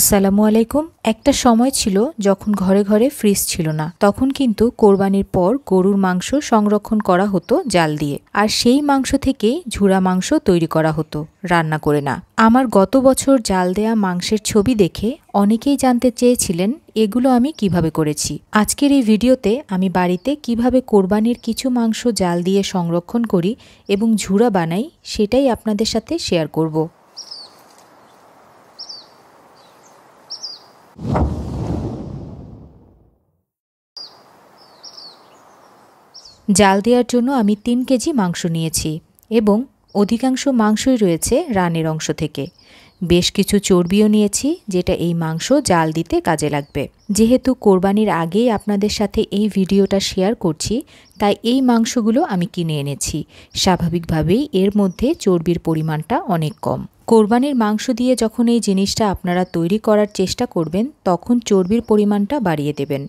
আসসালামু আলাইকুম একটা সময় ছিল যখন ঘরে ঘরে ফ্রিজ ছিল না তখন কিন্তু কোরবানির পর গরুর মাংস সংরক্ষণ করা হতো জাল দিয়ে আর সেই মাংস থেকেই ঝুড়া মাংস তৈরি করা হতো রান্না করে না আমার গত বছর জাল দেয়া মাংসের ছবি দেখে অনেকেই জানতে চেয়েছিলেন এগুলো আমি কিভাবে করেছি আজকের এই ভিডিওতে আমি বাড়িতে কিভাবে কোরবানির কিছু মাংস জাল দিয়ে সংরক্ষণ করি এবং ঝুড়া বানাই সেটাই আপনাদের সাথে শেয়ার করব জাল দেওয়ার জন্য আমি তিন কেজি মাংস নিয়েছি এবং অধিকাংশ মাংসই রয়েছে রানের অংশ থেকে বেশ কিছু চর্বিও নিয়েছি যেটা এই মাংস জাল দিতে কাজে লাগবে যেহেতু কোরবানির আগেই আপনাদের সাথে এই ভিডিওটা শেয়ার করছি তাই এই মাংসগুলো আমি কিনে এনেছি স্বাভাবিকভাবেই এর মধ্যে চর্বির পরিমাণটা অনেক কম কোরবানির মাংস দিয়ে যখন এই জিনিসটা আপনারা তৈরি করার চেষ্টা করবেন তখন চর্বির পরিমাণটা বাড়িয়ে দেবেন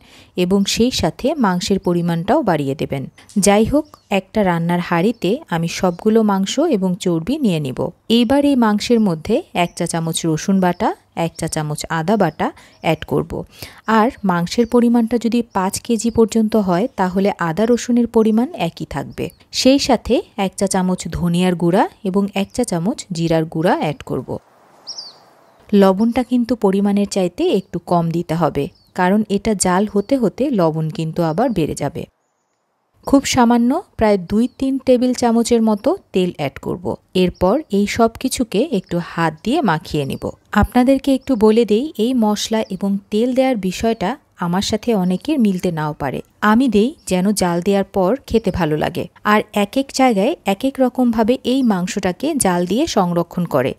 এবং সেই সাথে মাংসের পরিমাণটাও বাড়িয়ে দেবেন যাই হোক একটা রান্নার হাঁড়িতে আমি সবগুলো মাংস এবং চর্বি নিয়ে নিব এইবার এই মাংসের মধ্যে এক চা চামচ রসুন বাটা এক চা চামচ আদা বাটা অ্যাড করব। আর মাংসের পরিমাণটা যদি পাঁচ কেজি পর্যন্ত হয় তাহলে আদা রসুনের পরিমাণ একই থাকবে সেই সাথে এক চা চামচ ধনিয়ার গুঁড়া এবং এক চা চামচ জিরার গুঁড়া অ্যাড করব। লবণটা কিন্তু পরিমাণের চাইতে একটু কম দিতে হবে কারণ এটা জাল হতে হতে লবণ কিন্তু আবার বেড়ে যাবে খুব সামান্য প্রায় দুই তিন টেবিল চামচের মতো তেল অ্যাড করব। এরপর এই সব কিছুকে একটু হাত দিয়ে মাখিয়ে নিব আপনাদেরকে একটু বলে দেই এই মশলা এবং তেল দেওয়ার বিষয়টা আমার সাথে অনেকের মিলতে নাও পারে আমি দেই যেন জাল দেওয়ার পর খেতে ভালো লাগে আর এক এক জায়গায় এক এক রকমভাবে এই মাংসটাকে জাল দিয়ে সংরক্ষণ করে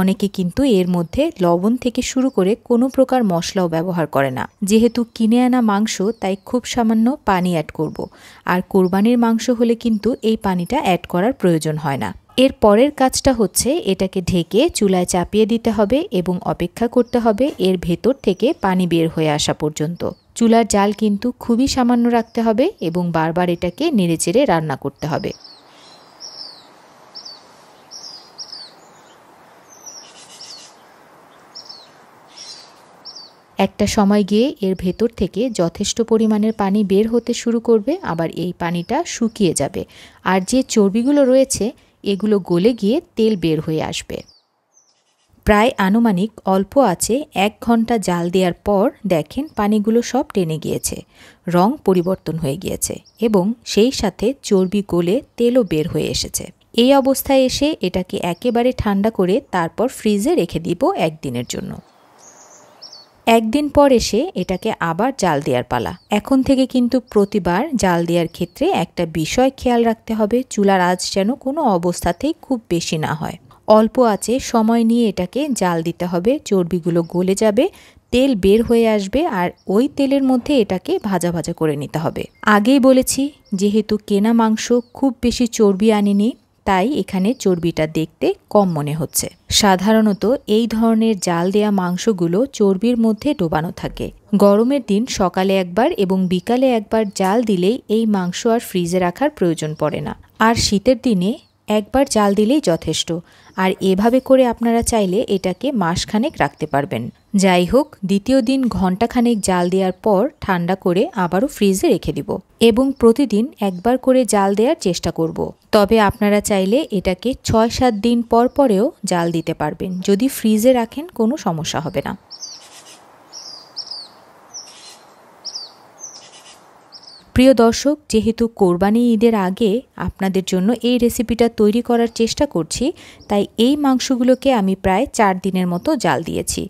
অনেকে কিন্তু এর মধ্যে লবণ থেকে শুরু করে কোনো প্রকার মশলাও ব্যবহার করে না যেহেতু কিনে আনা মাংস তাই খুব সামান্য পানি অ্যাড করব আর কোরবানির মাংস হলে কিন্তু এই পানিটা অ্যাড করার প্রয়োজন হয় না এর পরের কাজটা হচ্ছে এটাকে ঢেকে চুলায় চাপিয়ে দিতে হবে এবং অপেক্ষা করতে হবে এর ভেতর থেকে পানি বের হয়ে আসা পর্যন্ত চুলার জাল কিন্তু খুবই সামান্য রাখতে হবে এবং বারবার এটাকে নেড়েচেড়ে রান্না করতে হবে একটা সময় গিয়ে এর ভেতর থেকে যথেষ্ট পরিমাণের পানি বের হতে শুরু করবে আবার এই পানিটা শুকিয়ে যাবে আর যে চর্বিগুলো রয়েছে এগুলো গলে গিয়ে তেল বের হয়ে আসবে প্রায় আনুমানিক অল্প আছে এক ঘন্টা জাল দেওয়ার পর দেখেন পানিগুলো সব টেনে গিয়েছে রং পরিবর্তন হয়ে গিয়েছে এবং সেই সাথে চর্বি গলে তেলও বের হয়ে এসেছে এই অবস্থায় এসে এটাকে একেবারে ঠান্ডা করে তারপর ফ্রিজে রেখে দিব একদিনের জন্য একদিন পর এসে এটাকে আবার জাল দেওয়ার পালা এখন থেকে কিন্তু প্রতিবার জাল দেওয়ার ক্ষেত্রে একটা বিষয় খেয়াল রাখতে হবে চুলার আজ যেন কোনো অবস্থাতেই খুব বেশি না হয় অল্প আছে সময় নিয়ে এটাকে জাল দিতে হবে চর্বিগুলো গলে যাবে তেল বের হয়ে আসবে আর ওই তেলের মধ্যে এটাকে ভাজা ভাজা করে নিতে হবে আগেই বলেছি যেহেতু কেনা মাংস খুব বেশি চর্বি আনেনি তাই এখানে চর্বিটা দেখতে কম মনে হচ্ছে সাধারণত এই ধরনের জাল দেয়া মাংসগুলো চর্বির মধ্যে ডোবানো থাকে গরমের দিন সকালে একবার এবং বিকালে একবার জাল দিলেই এই মাংস আর ফ্রিজে রাখার প্রয়োজন পড়ে না আর শীতের দিনে একবার জাল দিলেই যথেষ্ট আর এভাবে করে আপনারা চাইলে এটাকে মাসখানেক রাখতে পারবেন যাই হোক দ্বিতীয় দিন ঘণ্টাখানেক জাল দেওয়ার পর ঠান্ডা করে আবারও ফ্রিজে রেখে দিব এবং প্রতিদিন একবার করে জাল দেওয়ার চেষ্টা করব। তবে আপনারা চাইলে এটাকে ছয় সাত দিন পর পরেও জাল দিতে পারবেন যদি ফ্রিজে রাখেন কোনো সমস্যা হবে না প্রিয় দর্শক যেহেতু কোরবানি ঈদের আগে আপনাদের জন্য এই রেসিপিটা তৈরি করার চেষ্টা করছি তাই এই মাংসগুলোকে আমি প্রায় চার দিনের মতো জাল দিয়েছি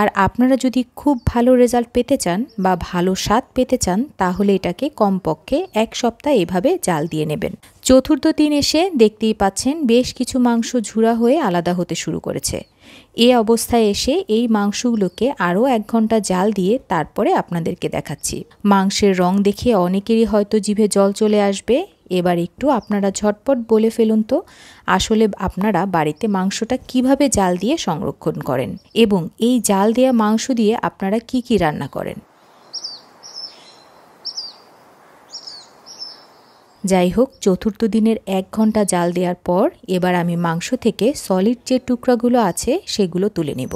আর আপনারা যদি খুব ভালো রেজাল্ট পেতে চান বা ভালো স্বাদ পেতে চান তাহলে এটাকে কমপক্ষে এক সপ্তাহ এভাবে জাল দিয়ে নেবেন চতুর্থ দিন এসে দেখতেই পাচ্ছেন বেশ কিছু মাংস ঝুরা হয়ে আলাদা হতে শুরু করেছে এ অবস্থায় এসে এই মাংসগুলোকে আরও এক ঘন্টা জাল দিয়ে তারপরে আপনাদেরকে দেখাচ্ছি মাংসের রং দেখে অনেকেরই হয়তো জিভে জল চলে আসবে এবার একটু আপনারা ঝটপট বলে ফেলুন তো আসলে আপনারা বাড়িতে মাংসটা কিভাবে জাল দিয়ে সংরক্ষণ করেন এবং এই জাল দেওয়া মাংস দিয়ে আপনারা কি কি রান্না করেন যাই হোক চতুর্থ দিনের এক ঘন্টা জাল দেওয়ার পর এবার আমি মাংস থেকে সলিড যে টুকরাগুলো আছে সেগুলো তুলে নেব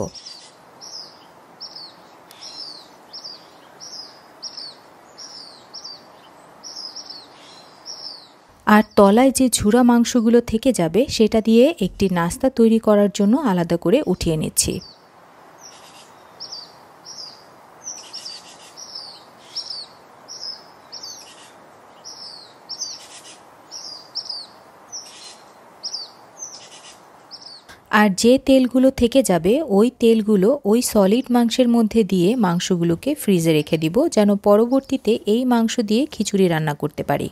আর তলায় যে ঝুড়া মাংসগুলো থেকে যাবে সেটা দিয়ে একটি নাস্তা তৈরি করার জন্য আলাদা করে উঠিয়ে নিচ্ছি আর যে তেলগুলো থেকে যাবে ওই তেলগুলো ওই সলিড মাংসের মধ্যে দিয়ে মাংসগুলোকে ফ্রিজে রেখে দিব যেন পরবর্তীতে এই মাংস দিয়ে খিচুড়ি রান্না করতে পারি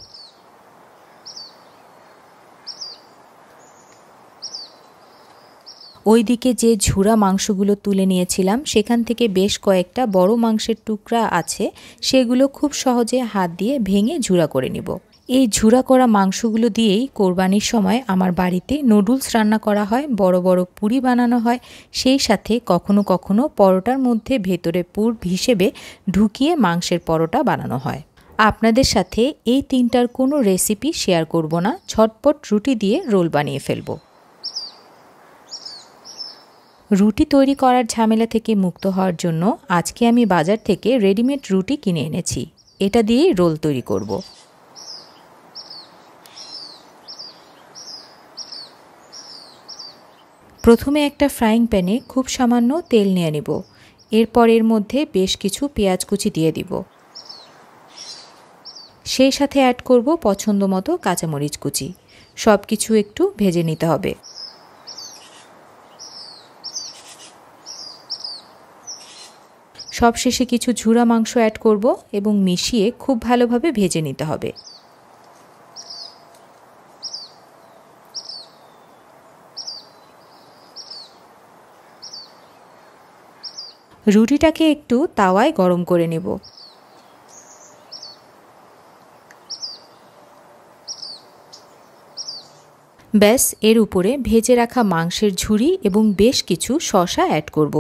ওইদিকে যে ঝুরা মাংসগুলো তুলে নিয়েছিলাম সেখান থেকে বেশ কয়েকটা বড় মাংসের টুকরা আছে সেগুলো খুব সহজে হাত দিয়ে ভেঙে ঝুরা করে নিব এই ঝুরা করা মাংসগুলো দিয়েই কোরবানির সময় আমার বাড়িতে নুডলস রান্না করা হয় বড় বড় পুরি বানানো হয় সেই সাথে কখনো কখনো পরোটার মধ্যে ভেতরে পুর হিসেবে ঢুকিয়ে মাংসের পরোটা বানানো হয় আপনাদের সাথে এই তিনটার কোনো রেসিপি শেয়ার করব না ছটপট রুটি দিয়ে রোল বানিয়ে ফেলব রুটি তৈরি করার ঝামেলা থেকে মুক্ত হওয়ার জন্য আজকে আমি বাজার থেকে রেডিমেড রুটি কিনে এনেছি এটা দিয়েই রোল তৈরি করব। প্রথমে একটা ফ্রাইং প্যানে খুব সামান্য তেল নিয়ে নিব এরপর এর মধ্যে বেশ কিছু পেঁয়াজ কুচি দিয়ে দিব সেই সাথে অ্যাড করব পছন্দ মতো কাঁচামরিচ কুচি সব কিছু একটু ভেজে নিতে হবে সবশেষে কিছু ঝুরা মাংস অ্যাড করব এবং মিশিয়ে খুব ভালোভাবে ভেজে নিতে হবে রুটিটাকে একটু তাওয়ায় গরম করে নেব ব্যাস এর উপরে ভেজে রাখা মাংসের ঝুড়ি এবং বেশ কিছু শসা অ্যাড করব।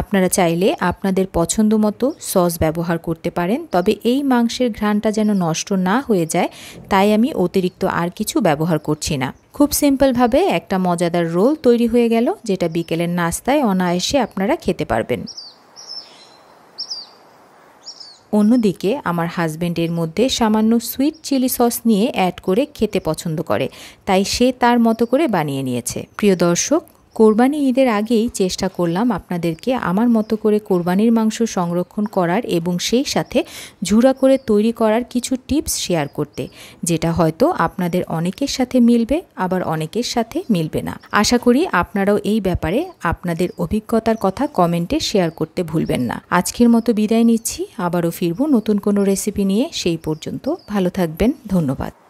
আপনারা চাইলে আপনাদের পছন্দ মতো সস ব্যবহার করতে পারেন তবে এই মাংসের ঘ্রাণটা যেন নষ্ট না হয়ে যায় তাই আমি অতিরিক্ত আর কিছু ব্যবহার করছি না খুব সিম্পলভাবে একটা মজাদার রোল তৈরি হয়ে গেল যেটা বিকেলের নাস্তায় অনায়াসে আপনারা খেতে পারবেন অন্যদিকে আমার হাজব্যান্ডের মধ্যে সামান্য সুইট চিলি সস নিয়ে অ্যাড করে খেতে পছন্দ করে তাই সে তার মতো করে বানিয়ে নিয়েছে প্রিয় দর্শক কোরবানি ঈদের আগেই চেষ্টা করলাম আপনাদেরকে আমার মতো করে কোরবানির মাংস সংরক্ষণ করার এবং সেই সাথে ঝুড়া করে তৈরি করার কিছু টিপস শেয়ার করতে যেটা হয়তো আপনাদের অনেকের সাথে মিলবে আবার অনেকের সাথে মিলবে না আশা করি আপনারাও এই ব্যাপারে আপনাদের অভিজ্ঞতার কথা কমেন্টে শেয়ার করতে ভুলবেন না আজকের মতো বিদায় নিচ্ছি আবারও ফিরব নতুন কোনো রেসিপি নিয়ে সেই পর্যন্ত ভালো থাকবেন ধন্যবাদ